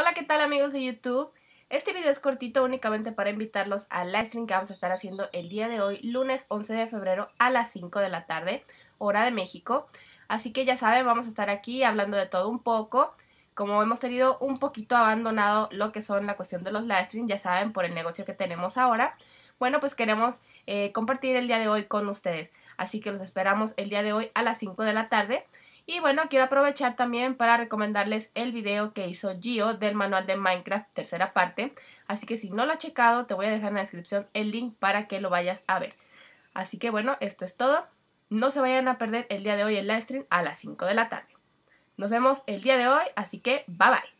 Hola, ¿qué tal amigos de YouTube? Este video es cortito únicamente para invitarlos al live stream que vamos a estar haciendo el día de hoy, lunes 11 de febrero a las 5 de la tarde, hora de México. Así que ya saben, vamos a estar aquí hablando de todo un poco. Como hemos tenido un poquito abandonado lo que son la cuestión de los live ya saben, por el negocio que tenemos ahora, bueno, pues queremos eh, compartir el día de hoy con ustedes. Así que los esperamos el día de hoy a las 5 de la tarde. Y bueno, quiero aprovechar también para recomendarles el video que hizo Gio del manual de Minecraft tercera parte. Así que si no lo has checado, te voy a dejar en la descripción el link para que lo vayas a ver. Así que bueno, esto es todo. No se vayan a perder el día de hoy el live stream a las 5 de la tarde. Nos vemos el día de hoy, así que bye bye.